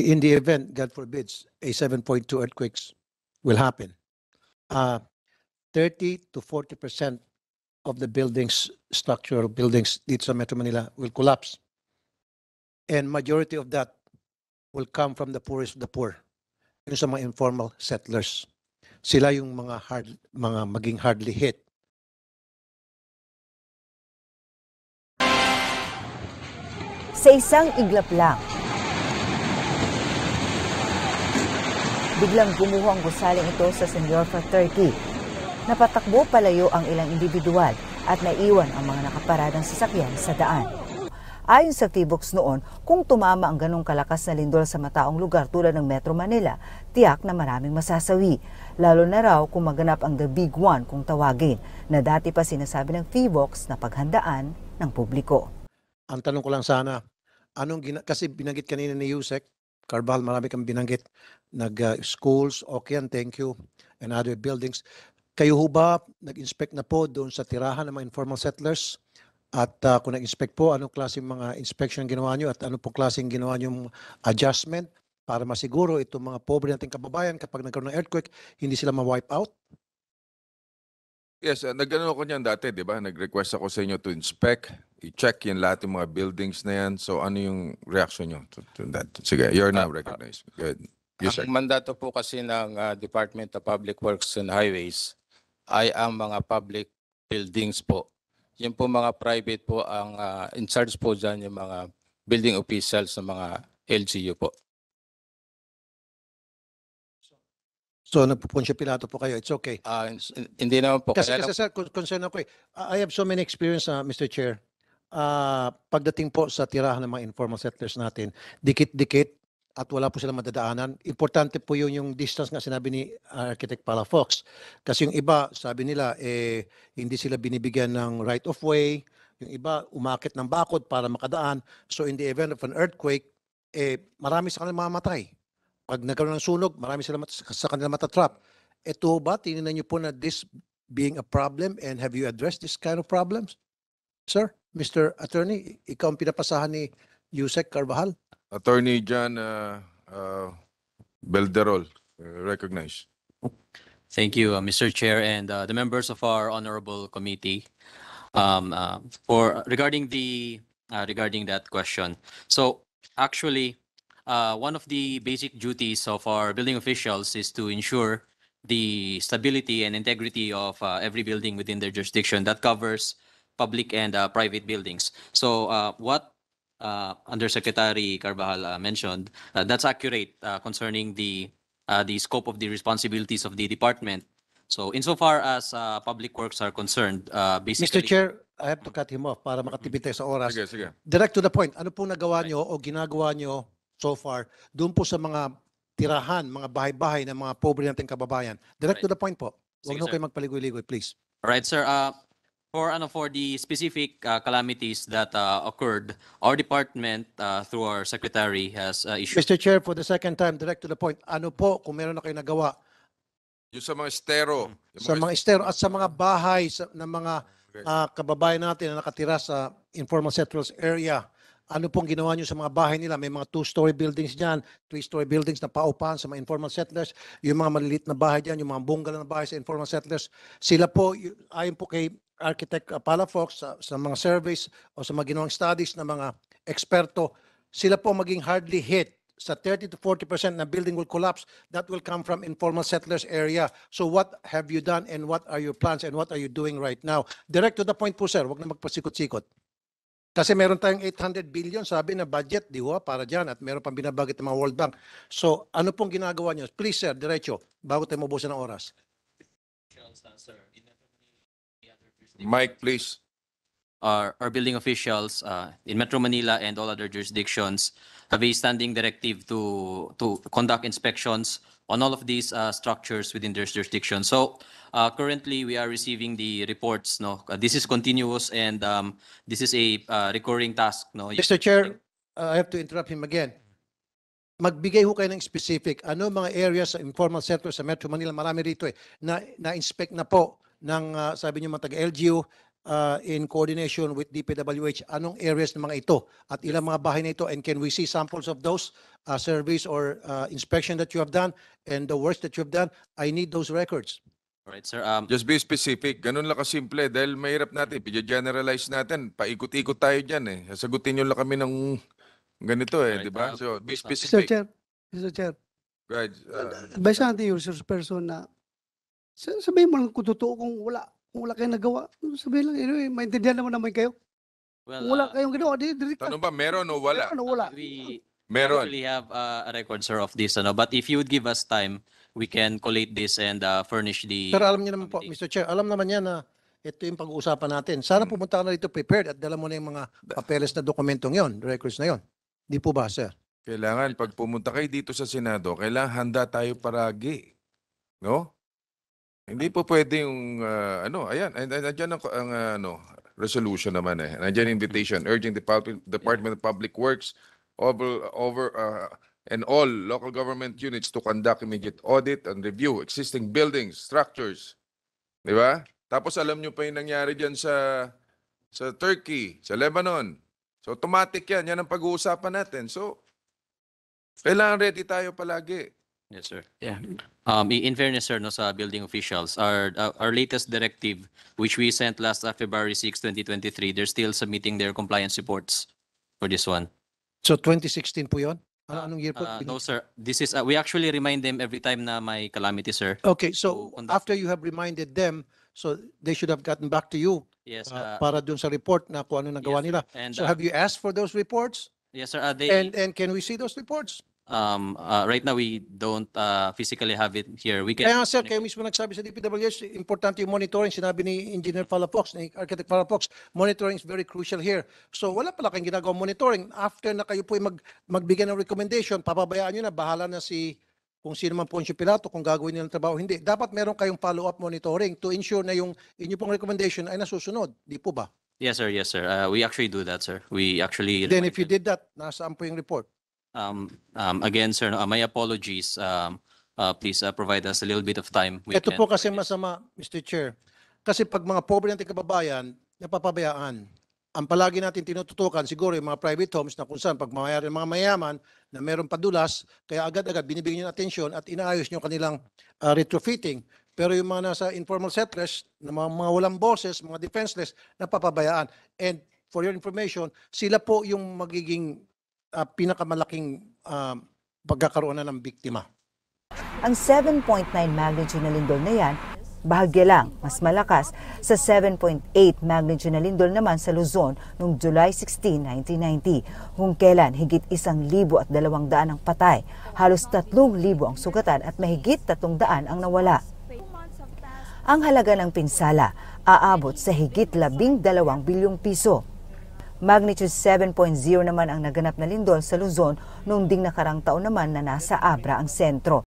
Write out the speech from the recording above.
in the event, God forbids, a 7.2 earthquakes will happen, uh, 30 to 40 percent of the buildings, structural buildings dito sa Metro Manila will collapse. And majority of that will come from the poorest of the poor. Yung sa mga informal settlers. Sila yung mga hard, mga maging hardly hit. Sa isang iglap lang, biglang gumuho ang gusaling ito sa Senyor for Turkey. Napatakbo palayo ang ilang individual at naiwan ang mga nakaparadang sasakyan sa daan. Ayon sa Tibox noon, kung tumama ang ganong kalakas na lindol sa mataong lugar tulad ng Metro Manila, tiyak na maraming masasawi. Lalo na raw kung maganap ang The Big One kung tawagin, na dati pa sinasabi ng Tibox na paghandaan ng publiko. Ang tanong ko lang sana, anong gina- kasi binanggit kanina ni Yusek Carbal, marami kang binanggit, nag-schools, uh, okay, thank you, and other buildings. Kayo ho ba nag-inspect na po doon sa tirahan ng mga informal settlers? At uh, kung nag-inspect po, anong klaseng mga inspection ginawa nyo at ano pong klaseng ginawa nyo adjustment para masiguro itong mga pobre nating kababayan kapag nagkaroon ng earthquake, hindi sila ma-wipe out? Yes, uh, nag-ano ko niyan dati, di ba? Nag-request ako sa inyo to inspect i-check yung lahat yung mga buildings na yan. So ano yung reaction nyo to, to that? Sige, you're now recognized. Good. You, Ang mandato po kasi ng ah, Department of Public Works and Highways ay ang mga public buildings po. Yun po mga private po ang ah, in charge po dyan yung mga building officials ng mga LGU po. So, nagpupunsya Pilato po kayo. It's okay. Ah, hindi naman po. Kasi, kaya kasi sir, concern ako eh. I have so many experience, ah, Mr. Chair, uh, pagdating po sa tirahan ng mga informal settlers natin, dikit-dikit at wala po silang madadaanan. Importante po yun yung distance nga sinabi ni Architect Palafox. Kasi yung iba, sabi nila, eh, hindi sila binibigyan ng right of way. Yung iba, umakit ng bakod para makadaan. So in the event of an earthquake, eh, marami sa kanila mamatay. Pag nagkaroon ng sunog, marami sila sa kanila matatrap. Ito ba, tinignan niyo po na this being a problem and have you addressed this kind of problems? Sir, Mr. Attorney, ikaw ang pinapasahan ni Yusek Carvajal. Attorney John uh, uh, Belderol, uh, Thank you, uh, Mr. Chair, and uh, the members of our honorable committee. Um, uh, for regarding the uh, regarding that question, so actually, uh, one of the basic duties of our building officials is to ensure the stability and integrity of uh, every building within their jurisdiction. That covers public and uh, private buildings. So uh, what uh, Undersecretary Carvajal uh, mentioned, uh, that's accurate uh, concerning the uh, the scope of the responsibilities of the department. So insofar as uh, public works are concerned, uh, basically... Mr. Chair, I have to cut him off para makatipid tayo sa oras. Sige, sige. Direct to the point, ano po nagawa nyo o ginagawa nyo so far doon po sa mga tirahan, mga bahay-bahay ng mga pobre nating kababayan? Direct Right. to the point po. Huwag Sige, na sir. kayo magpaligoy-ligoy, please. Right, sir. Uh, for ano for the specific uh, calamities that uh, occurred, our department uh, through our secretary has uh, issued. Mr. Chair, for the second time, direct to the point, ano po kung meron na kayo nagawa Yung sa mga estero. Mm-hmm. Yung sa mga estero at sa mga bahay sa, ng mga ah, kababayan natin na nakatira sa informal settlers area? Ano pong ginawa niyo sa mga bahay nila? May mga two-story buildings diyan three-story buildings na paupahan sa mga informal settlers, yung mga maliliit na bahay diyan yung mga bungalow na bahay sa informal settlers. Sila po, y- ayon po kay Architect uh, Palafox, sa, sa mga surveys o sa mga ginawang studies ng mga eksperto, sila po maging hardly hit sa 30 to 40% na building will collapse. That will come from informal settlers area. So what have you done and what are your plans and what are you doing right now? Direct to the point po sir, wag na magpasikot-sikot. Kasi meron tayong 800 billion, sabi na budget, di ba, para dyan. At meron pang binabagit ng mga World Bank. So ano pong ginagawa niyo? Please sir, diretso, bago tayo mabusan ng oras. Sir. Mike, please. our, our building officials uh, in Metro Manila and all other jurisdictions have a standing directive to to conduct inspections on all of these uh, structures within their jurisdiction. So uh, currently, we are receiving the reports. No, uh, this is continuous and um, this is a uh, recurring task. No, Mr. Chair, uh, I have to interrupt him again. Magbigay ho kayo ng specific. Ano mga areas sa informal sector sa Metro Manila, marami rito eh, na, na-inspect na po ng uh, sabi niyo mga taga-LGU uh, ah, in coordination with DPWH, anong areas ng mga ito at ilang mga bahay na ito and can we see samples of those uh, surveys or uh, inspection that you have done and the works that you have done? I need those records. Right, sir. Um, Just be specific. Ganun lang kasimple dahil mahirap natin. Pidya-generalize natin. Paikot-ikot tayo dyan eh. Sagutin nyo lang kami ng ganito eh, Alright, di ba? uh, So, be specific. Mr. Chair, Mr. Chair, Right. uh, advise natin yung resource person na uh, Sabihin mo lang kung totoo kung wala, kung wala kayong nagawa. Sabihin lang, anyway, maintindihan naman naman kayo. Well, kung wala uh, kayong ginawa, di direkta. Tanong ba, meron o wala? Meron o wala? We meron. actually have uh, a record, sir, of this. Ano? But if you would give us time, we can collate this and uh, furnish the... Pero alam niyo naman po, Mr. Chair, alam naman niya na ito yung pag-uusapan natin. Sana hmm. pumunta ka na dito prepared at dala mo na yung mga papeles na dokumentong yon, records na yon. Di po ba, sir? Kailangan, pag pumunta kayo dito sa Senado, kailangan handa tayo paragi. No? Hindi po pwede yung uh, ah, ano, ayan, nandiyan ang, ang uh, ano, resolution naman eh. Nandiyan invitation urging the Pub- Department of Public Works over over uh, and all local government units to conduct immediate audit and review existing buildings, structures. 'Di ba? Tapos alam niyo pa 'yung nangyari diyan sa sa Turkey, sa Lebanon. So automatic 'yan, 'yan ang pag-uusapan natin. So kailangan ready tayo palagi. Yes, sir. Yeah. Um, i- in fairness, sir, no, sa building officials, our, uh, our latest directive, which we sent last uh, February 6, 2023, they're still submitting their compliance reports for this one. So 2016 po yon? Ano, anong year po? Uh, no, sir, this is, uh, we actually remind them every time na may calamity, sir. Okay, so to after you have reminded them, so they should have gotten back to you Yes, uh, uh, para dun sa report na kung ano nagawa yes, nila. and, So uh, have you asked for those reports? yes, sir, uh, they, And, and can we see those reports? um, uh, right now we don't uh, physically have it here. We can Kaya sir, kayo mismo nagsabi sa DPWH, importante yung monitoring. Sinabi ni Engineer Palapox, ni Architect Palapox, monitoring is very crucial here. So wala pala kayong ginagawa monitoring. After na kayo po ay mag, magbigay ng recommendation, papabayaan nyo na, bahala na si kung sino man po Poncio Pilato, kung gagawin nila ng trabaho hindi. Dapat meron kayong follow-up monitoring to ensure na yung inyo pong recommendation ay nasusunod. Di po ba? Yes sir, yes sir. Uh, we actually do that sir. We actually Then if you did that, nasaan po yung report? Um, um, again, sir, uh, my apologies. Um, uh, please uh, provide us a little bit of time. We Ito can- po kasi masama, Mr. Chair. Kasi pag mga pobre natin kababayan, napapabayaan. Ang palagi natin tinututukan siguro yung mga private homes na kung saan pag mamayari mga mayaman na meron padulas, kaya agad-agad binibigyan nyo ng atensyon at inaayos nyo kanilang ah, retrofitting. Pero yung mga nasa informal settlers, na mga, mga walang boses, mga defenseless, napapabayaan. And for your information, sila po yung magiging uh, pinakamalaking uh, pagkakaroon na ng biktima. Ang 7.9 magnitude na lindol na yan, bahagya lang, mas malakas sa 7.8 magnitude na lindol naman sa Luzon noong July 16, 1990, kung kailan higit isang libo at dalawang daan ang patay, halos tatlong libo ang sugatan at mahigit tatlong daan ang nawala. Ang halaga ng pinsala aabot sa higit labing dalawang bilyong piso. Magnitude 7.0 naman ang naganap na lindol sa Luzon noong ding nakarang taon naman na nasa Abra ang sentro.